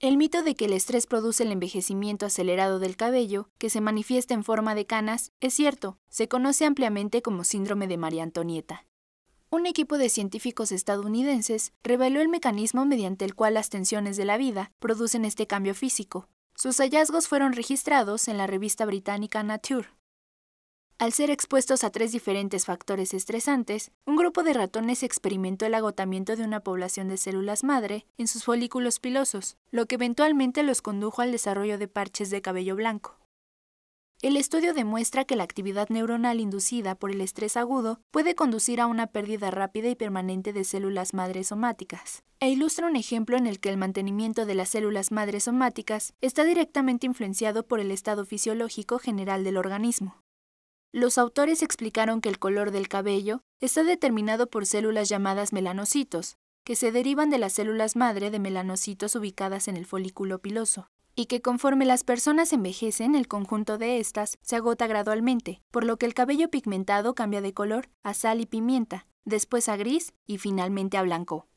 El mito de que el estrés produce el envejecimiento acelerado del cabello, que se manifiesta en forma de canas, es cierto, se conoce ampliamente como síndrome de María Antonieta. Un equipo de científicos estadounidenses reveló el mecanismo mediante el cual las tensiones de la vida producen este cambio físico. Sus hallazgos fueron registrados en la revista británica Nature. Al ser expuestos a tres diferentes factores estresantes, un grupo de ratones experimentó el agotamiento de una población de células madre en sus folículos pilosos, lo que eventualmente los condujo al desarrollo de parches de cabello blanco. El estudio demuestra que la actividad neuronal inducida por el estrés agudo puede conducir a una pérdida rápida y permanente de células madres somáticas, e ilustra un ejemplo en el que el mantenimiento de las células madres somáticas está directamente influenciado por el estado fisiológico general del organismo. Los autores explicaron que el color del cabello está determinado por células llamadas melanocitos, que se derivan de las células madre de melanocitos ubicadas en el folículo piloso, y que conforme las personas envejecen, el conjunto de estas se agota gradualmente, por lo que el cabello pigmentado cambia de color a sal y pimienta, después a gris y finalmente a blanco.